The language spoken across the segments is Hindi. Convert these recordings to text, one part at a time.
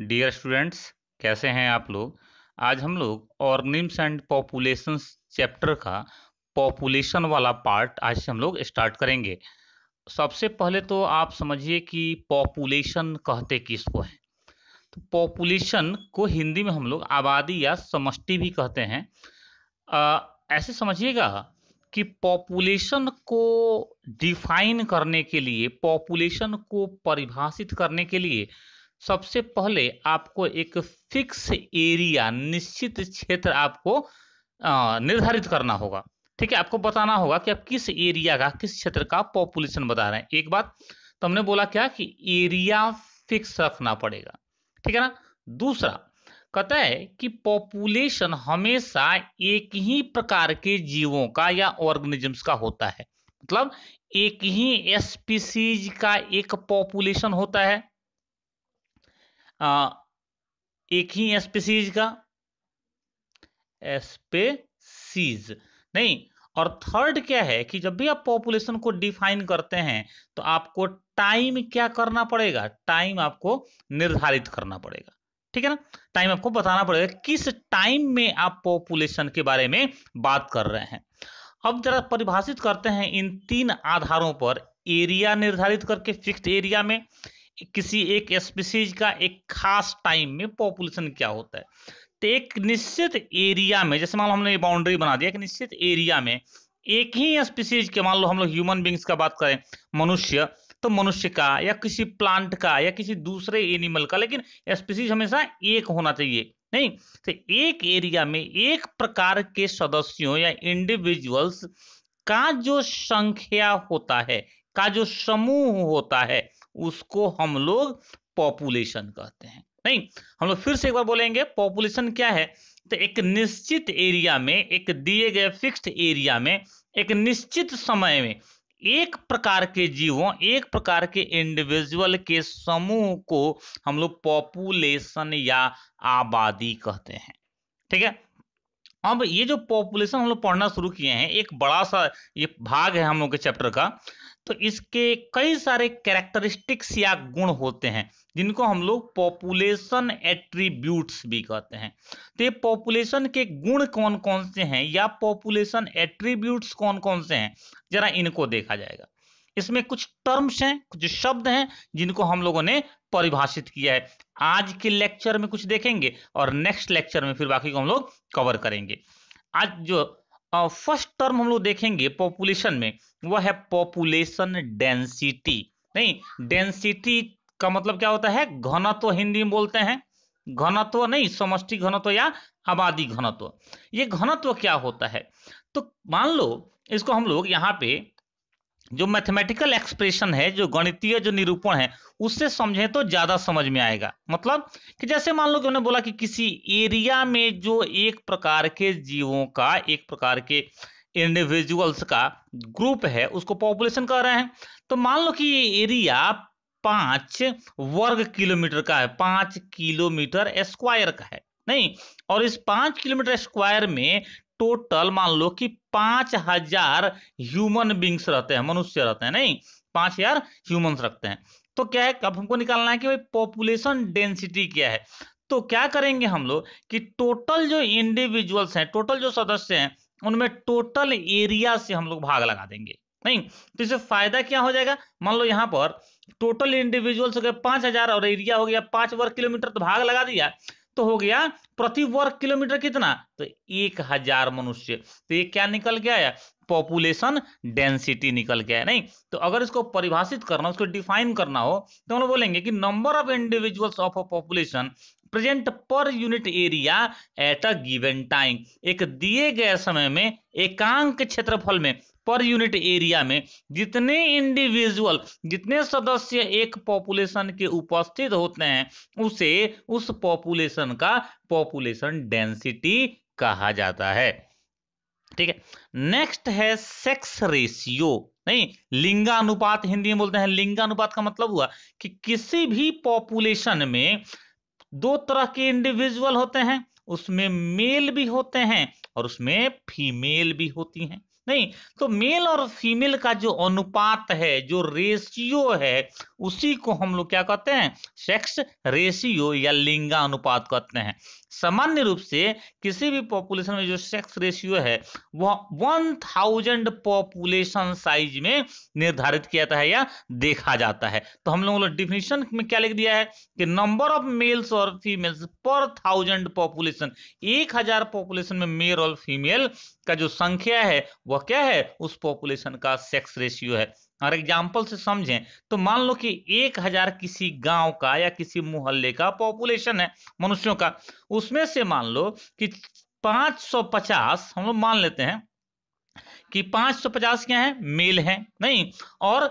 डियर स्टूडेंट्स कैसे हैं आप लोग आज हम लोग ऑर्गनिम्स एंड पॉपुलेशन चैप्टर का पॉपुलेशन वाला पार्ट आज से हम लोग स्टार्ट करेंगे सबसे पहले तो आप समझिए कि पॉपुलेशन कहते किसको है तो पॉपुलेशन को हिंदी में हम लोग आबादी या समष्टि भी कहते हैं आ, ऐसे समझिएगा कि पॉपुलेशन को डिफाइन करने के लिए पॉपुलेशन को परिभाषित करने के लिए सबसे पहले आपको एक फिक्स एरिया निश्चित क्षेत्र आपको निर्धारित करना होगा ठीक है आपको बताना होगा कि आप किस एरिया का किस क्षेत्र का पॉपुलेशन बता रहे हैं एक बात तो हमने बोला क्या कि एरिया फिक्स रखना पड़ेगा ठीक है ना दूसरा कहता है कि पॉपुलेशन हमेशा एक ही प्रकार के जीवों का या ऑर्गेनिजम्स का होता है मतलब एक ही स्पीसीज का एक पॉपुलेशन होता है आ, एक ही स्पेसीज का स्पेसीज नहीं और थर्ड क्या है कि जब भी आप पॉपुलेशन को डिफाइन करते हैं तो आपको टाइम क्या करना पड़ेगा टाइम आपको निर्धारित करना पड़ेगा ठीक है ना टाइम आपको बताना पड़ेगा किस टाइम में आप पॉपुलेशन के बारे में बात कर रहे हैं अब जरा परिभाषित करते हैं इन तीन आधारों पर एरिया निर्धारित करके फिक्स्ड एरिया में किसी एक स्पीसीज का एक खास टाइम में पॉपुलेशन क्या होता है तो एक निश्चित एरिया में जैसे मान लो हमने बाउंड्री बना दिया एक निश्चित एरिया में एक ही स्पीसीज के मान लो हम लोग ह्यूमन बींग्स का बात करें मनुष्य तो मनुष्य का या किसी प्लांट का या किसी दूसरे एनिमल का लेकिन स्पीसीज हमेशा एक होना चाहिए नहीं तो एक एरिया में एक प्रकार के सदस्यों या इंडिविजुअल्स का जो संख्या होता है का जो समूह होता है उसको हम लोग पॉपुलेशन कहते हैं नहीं हम लोग फिर से एक बार बोलेंगे पॉपुलेशन क्या है तो एक निश्चित एरिया में एक दिए गए फिक्स्ड एरिया में एक निश्चित समय में एक प्रकार के जीवों एक प्रकार के इंडिविजुअल के समूह को हम लोग पॉपुलेशन या आबादी कहते हैं ठीक है अब ये जो पॉपुलेशन हम लोग पढ़ना शुरू किए हैं एक बड़ा सा ये भाग है हम लोग के चैप्टर का तो इसके कई सारे कैरेक्टरिस्टिक्स या गुण होते हैं जिनको हम लोग पॉपुलेशन एट्रीब्यूट्स भी कहते हैं तो ये पॉपुलेशन के गुण कौन कौन से हैं या पॉपुलेशन एट्रीब्यूट्स कौन कौन से हैं जरा इनको देखा जाएगा इसमें कुछ टर्म्स हैं कुछ शब्द हैं जिनको हम लोगों ने परिभाषित किया है आज के लेक्चर में कुछ देखेंगे और नेक्स्ट लेक्चर में फिर बाकी को हम लोग कवर करेंगे आज जो फर्स्ट टर्म हम लोग देखेंगे पॉपुलेशन में वह है पॉपुलेशन डेंसिटी नहीं डेंसिटी का मतलब क्या होता है घनत्व हिंदी में बोलते हैं घनत्व नहीं समष्टि घनत्व या आबादी घनत्व ये घनत्व क्या होता है तो मान लो इसको हम लोग यहाँ पे जो मैथमेटिकल एक्सप्रेशन है जो गणितीय जो निरूपण है उससे समझें तो ज्यादा समझ में आएगा मतलब कि जैसे मान लो कि उन्होंने बोला कि किसी एरिया में जो एक प्रकार के जीवों का एक प्रकार के इंडिविजुअल्स का ग्रुप है उसको पॉपुलेशन कह रहे हैं तो मान लो कि ये एरिया पांच वर्ग किलोमीटर का है पांच किलोमीटर स्क्वायर का है नहीं और इस पांच किलोमीटर स्क्वायर में टोटल मान लो कि पांच हजार ह्यूमन बींग्स रहते हैं मनुष्य रहते हैं नहीं पांच हजार ह्यूमन्स रखते हैं तो क्या है अब हमको निकालना है कि भाई पॉपुलेशन डेंसिटी क्या है तो क्या करेंगे हम लोग कि टोटल जो इंडिविजुअल्स हैं टोटल जो सदस्य हैं उनमें टोटल एरिया से हम लोग भाग लगा देंगे नहीं तो इससे फायदा क्या हो जाएगा मान लो यहाँ पर टोटल इंडिविजुअल्स हो गए पांच हजार और एरिया हो गया पांच वर्ग किलोमीटर तो भाग लगा दिया तो हो गया प्रति वर्ग किलोमीटर कितना तो एक हजार मनुष्य तो ये क्या निकल के आया पॉपुलेशन डेंसिटी निकल के आया नहीं तो अगर इसको परिभाषित करना उसको डिफाइन करना हो तो हम बोलेंगे कि number of individuals of a population present per unit area at a given time एक दिए गए समय में एकांक क्षेत्रफल में पर यूनिट एरिया में जितने इंडिविजुअल जितने सदस्य एक पॉपुलेशन के उपस्थित होते हैं उसे उस पॉपुलेशन का पॉपुलेशन डेंसिटी कहा जाता है ठीक है नेक्स्ट है सेक्स रेशियो नहीं लिंगानुपात हिंदी में बोलते हैं लिंगानुपात का मतलब हुआ कि किसी भी पॉपुलेशन में दो तरह के इंडिविजुअल होते हैं उसमें मेल भी होते हैं और उसमें फीमेल भी होती हैं नहीं तो मेल और फीमेल का जो अनुपात है जो रेशियो है उसी को हम लोग क्या कहते हैं सेक्स रेशियो या लिंगा अनुपात कहते हैं सामान्य रूप से किसी भी पॉपुलेशन में जो सेक्स रेशियो है वह वन थाउजेंड पॉपुलेशन साइज में निर्धारित किया जाता है या देखा जाता है तो हम लोगों ने डिफिनेशन में क्या लिख दिया है कि नंबर ऑफ मेल्स और फीमेल्स पर थाउजेंड पॉपुलेशन एक हजार पॉपुलेशन में मेल और फीमेल का जो संख्या है वह वह क्या है उस पॉपुलेशन का सेक्स रेशियो है और एग्जाम्पल से समझें तो मान लो कि एक हजार किसी गांव का या किसी मोहल्ले का पॉपुलेशन है मनुष्यों का उसमें से मान लो कि 550 हम लोग मान लेते हैं कि 550 क्या है मेल हैं नहीं और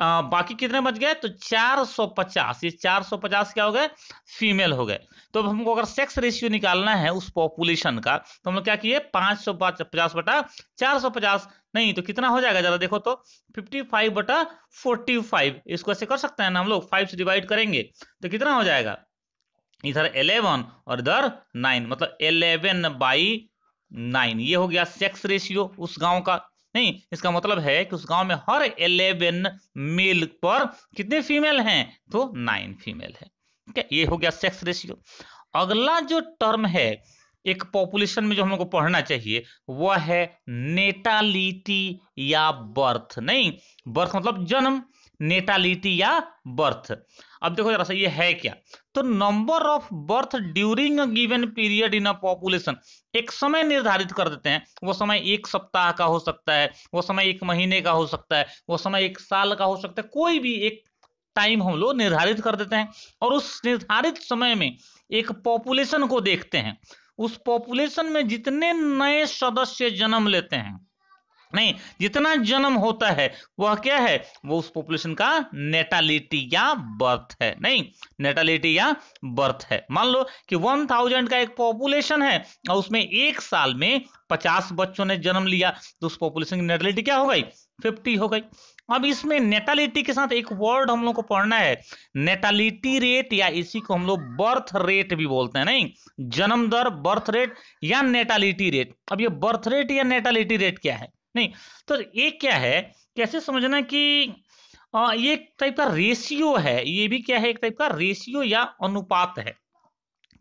आ, बाकी कितने बच गए तो 450 ये 450 क्या हो गए फीमेल हो गए तो अब हमको अगर सेक्स रेशियो निकालना है उस पॉपुलेशन का तो हम लोग क्या किए पांच सौ पचास बटा चार सौ पचास नहीं तो कितना हो जाएगा जरा देखो तो 55 बटा 45 इसको ऐसे कर सकते हैं ना हम लोग 5 से डिवाइड करेंगे तो कितना हो जाएगा इधर 11 और इधर 9 मतलब 11 बाई नाइन ये हो गया सेक्स रेशियो उस गाँव का नहीं इसका मतलब है कि उस गांव में हर इलेवन मेल पर कितने फीमेल हैं तो नाइन फीमेल है ठीक है ये हो गया सेक्स रेशियो अगला जो टर्म है एक पॉपुलेशन में जो हम लोग को पढ़ना चाहिए वह है नेटालिटी या बर्थ नहीं बर्थ मतलब जन्म नेटालिटी या बर्थ अब देखो जरा सा ये है क्या तो number of birth during a given period in a population एक समय निर्धारित कर देते हैं वो समय एक सप्ताह का हो सकता है वो समय एक महीने का हो सकता है वो समय एक साल का हो सकता है कोई भी एक टाइम हम लोग निर्धारित कर देते हैं और उस निर्धारित समय में एक पॉपुलेशन को देखते हैं उस पॉपुलेशन में जितने नए सदस्य जन्म लेते हैं नहीं जितना जन्म होता है वह क्या है वो उस पॉपुलेशन का नेटालिटी या बर्थ है नहीं नेटालिटी या बर्थ है मान लो कि वन थाउजेंड का एक पॉपुलेशन है और उसमें एक साल में पचास बच्चों ने जन्म लिया तो उस पॉपुलेशन की नेटालिटी क्या हो गई फिफ्टी हो गई अब इसमें नेटालिटी के साथ एक वर्ड हम लोग को पढ़ना है नेटालिटी रेट या इसी को हम लोग बर्थ रेट भी बोलते हैं नहीं जन्म दर बर्थ रेट या नेटालिटी रेट अब ये बर्थ रेट या नेटालिटी रेट क्या है नहीं तो ये क्या है कैसे समझना कि ये एक टाइप का रेशियो है ये भी क्या है एक टाइप का रेशियो या अनुपात है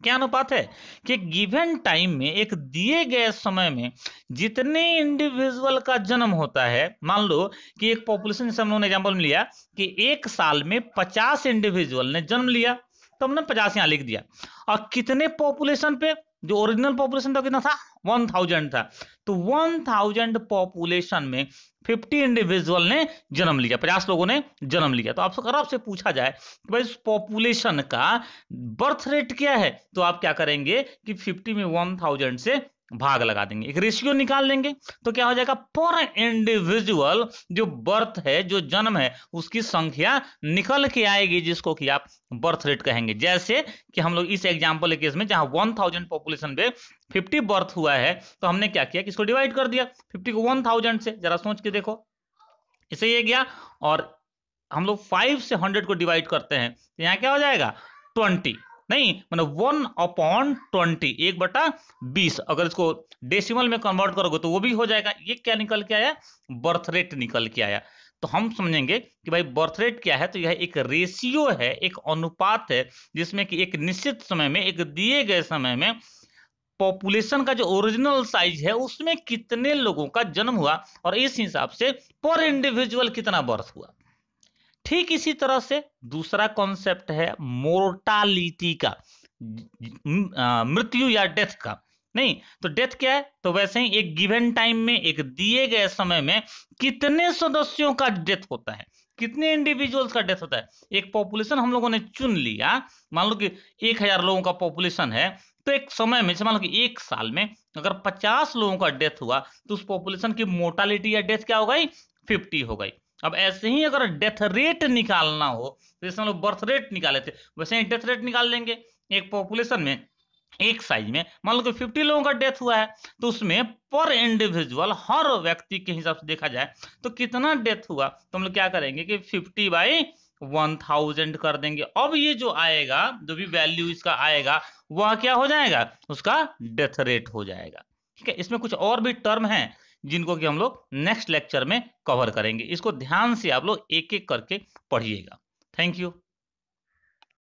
क्या अनुपात है कि गिवन टाइम में एक दिए गए समय में जितने इंडिविजुअल का जन्म होता है मान लो कि एक पॉपुलेशन से हम लोगों ने एग्जाम्पल लिया कि एक साल में पचास इंडिविजुअल ने जन्म लिया तो हमने पचास यहाँ लिख दिया और कितने पॉपुलेशन पे जो ओरिजिनल पॉपुलेशन था कितना था वन थाउजेंड था तो वन थाउजेंड पॉपुलेशन में फिफ्टी इंडिविजुअल ने जन्म लिया पचास लोगों ने जन्म लिया तो आपसे अगर आपसे पूछा जाए कि भाई पॉपुलेशन का बर्थ रेट क्या है तो आप क्या करेंगे कि फिफ्टी में वन थाउजेंड से भाग लगा देंगे एक रेशियो निकाल लेंगे तो क्या हो जाएगा पर इंडिविजुअल जो बर्थ है जो जन्म है उसकी संख्या निकल के आएगी जिसको कि आप बर्थ रेट कहेंगे जैसे कि हम लोग इस एग्जाम्पल केस में जहां वन थाउजेंड पॉपुलेशन पे फिफ्टी बर्थ हुआ है तो हमने क्या किया किसको डिवाइड कर दिया फिफ्टी को वन थाउजेंड से जरा सोच के देखो इसे ये गया और हम लोग फाइव से हंड्रेड को डिवाइड करते हैं तो यहाँ क्या हो जाएगा ट्वेंटी नहीं मतलब वन अपॉन ट्वेंटी एक बटा बीस अगर इसको डेसिमल में कन्वर्ट करोगे तो वो भी हो जाएगा ये क्या निकल के आया बर्थ रेट निकल के आया तो हम समझेंगे कि भाई बर्थ रेट क्या है तो यह एक रेशियो है एक अनुपात है जिसमें कि एक निश्चित समय में एक दिए गए समय में पॉपुलेशन का जो ओरिजिनल साइज है उसमें कितने लोगों का जन्म हुआ और इस हिसाब से पर इंडिविजुअल कितना बर्थ हुआ ठीक इसी तरह से दूसरा कॉन्सेप्ट है मोर्टालिटी का मृत्यु या डेथ का नहीं तो डेथ क्या है तो वैसे ही एक गिवन टाइम में एक दिए गए समय में कितने सदस्यों का डेथ होता है कितने इंडिविजुअल्स का डेथ होता है एक पॉपुलेशन हम लोगों ने चुन लिया मान लो कि एक हजार लोगों का पॉपुलेशन है तो एक समय में मान लो कि एक साल में अगर पचास लोगों का डेथ हुआ तो उस पॉपुलेशन की मोर्टालिटी या डेथ क्या हो गई फिफ्टी हो गई अब ऐसे ही अगर डेथ रेट निकालना हो तो जैसे हम लोग बर्थ रेट निकाले थे वैसे ही डेथ रेट निकाल लेंगे एक पॉपुलेशन में एक साइज में मान लो कि फिफ्टी लोगों का डेथ हुआ है तो उसमें पर इंडिविजुअल हर व्यक्ति के हिसाब से देखा जाए तो कितना डेथ हुआ तो हम लोग क्या करेंगे कि फिफ्टी बाई वन थाउजेंड कर देंगे अब ये जो आएगा जो भी वैल्यू इसका आएगा वह क्या हो जाएगा उसका डेथ रेट हो जाएगा ठीक है इसमें कुछ और भी टर्म है जिनको कि हम लोग नेक्स्ट लेक्चर में कवर करेंगे इसको ध्यान से आप लोग एक एक करके पढ़िएगा थैंक यू